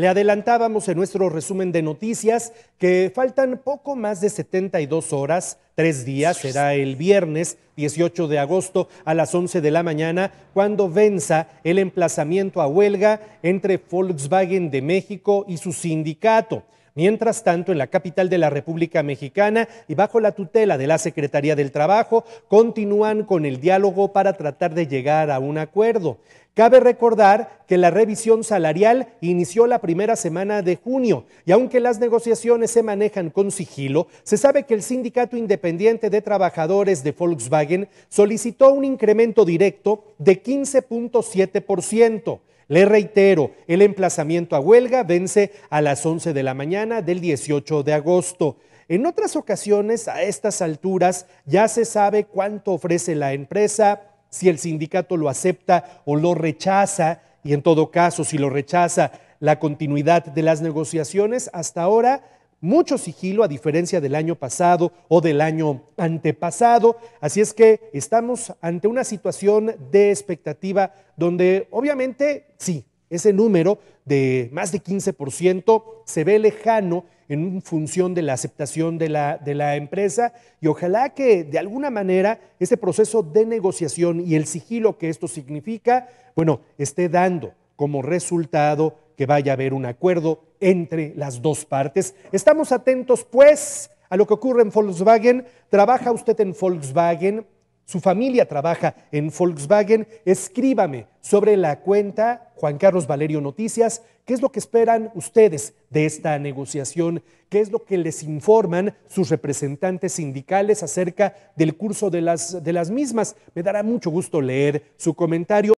Le adelantábamos en nuestro resumen de noticias que faltan poco más de 72 horas, tres días, será el viernes 18 de agosto a las 11 de la mañana, cuando venza el emplazamiento a huelga entre Volkswagen de México y su sindicato. Mientras tanto, en la capital de la República Mexicana y bajo la tutela de la Secretaría del Trabajo, continúan con el diálogo para tratar de llegar a un acuerdo. Cabe recordar que la revisión salarial inició la primera semana de junio y aunque las negociaciones se manejan con sigilo, se sabe que el Sindicato Independiente de Trabajadores de Volkswagen solicitó un incremento directo de 15.7%. Le reitero, el emplazamiento a huelga vence a las 11 de la mañana del 18 de agosto. En otras ocasiones, a estas alturas, ya se sabe cuánto ofrece la empresa, si el sindicato lo acepta o lo rechaza, y en todo caso, si lo rechaza, la continuidad de las negociaciones hasta ahora. Mucho sigilo a diferencia del año pasado o del año antepasado. Así es que estamos ante una situación de expectativa donde obviamente sí, ese número de más de 15% se ve lejano en función de la aceptación de la, de la empresa y ojalá que de alguna manera ese proceso de negociación y el sigilo que esto significa, bueno, esté dando como resultado que vaya a haber un acuerdo entre las dos partes. Estamos atentos pues a lo que ocurre en Volkswagen. Trabaja usted en Volkswagen su familia trabaja en Volkswagen, escríbame sobre la cuenta Juan Carlos Valerio Noticias, qué es lo que esperan ustedes de esta negociación, qué es lo que les informan sus representantes sindicales acerca del curso de las, de las mismas. Me dará mucho gusto leer su comentario.